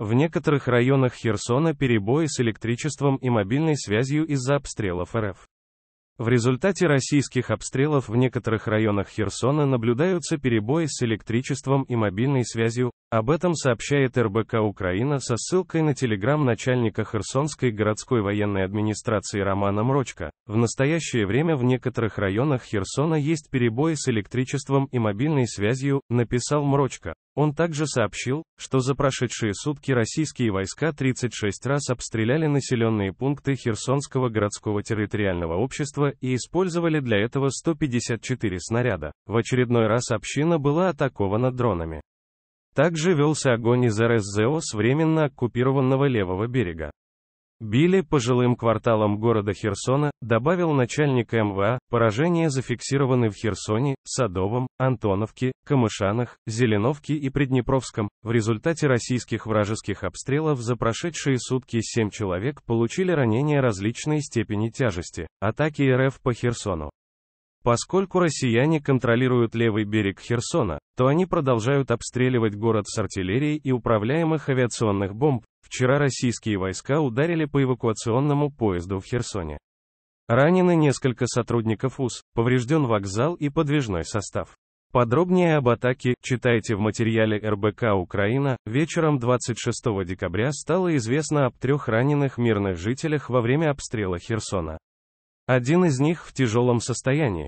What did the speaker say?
В некоторых районах Херсона перебои с электричеством и мобильной связью из-за обстрелов РФ. В результате российских обстрелов в некоторых районах Херсона наблюдаются перебои с электричеством и мобильной связью, об этом сообщает РБК Украина со ссылкой на телеграмм начальника Херсонской городской военной администрации Романа Мрочка. В настоящее время в некоторых районах Херсона есть перебои с электричеством и мобильной связью, написал Мрочка. Он также сообщил, что за прошедшие сутки российские войска 36 раз обстреляли населенные пункты Херсонского городского территориального общества и использовали для этого 154 снаряда. В очередной раз община была атакована дронами. Также велся огонь из РСЗО с временно оккупированного левого берега. Били по жилым кварталам города Херсона, добавил начальник МВА, эм а, поражения зафиксированы в Херсоне, Садовом, Антоновке, Камышанах, Зеленовке и Приднепровском. В результате российских вражеских обстрелов за прошедшие сутки 7 человек получили ранения различной степени тяжести. Атаки РФ по Херсону. Поскольку россияне контролируют левый берег Херсона, то они продолжают обстреливать город с артиллерией и управляемых авиационных бомб. Вчера российские войска ударили по эвакуационному поезду в Херсоне. Ранены несколько сотрудников УС, поврежден вокзал и подвижной состав. Подробнее об атаке читайте в материале РБК «Украина». Вечером 26 декабря стало известно об трех раненых мирных жителях во время обстрела Херсона. Один из них в тяжелом состоянии,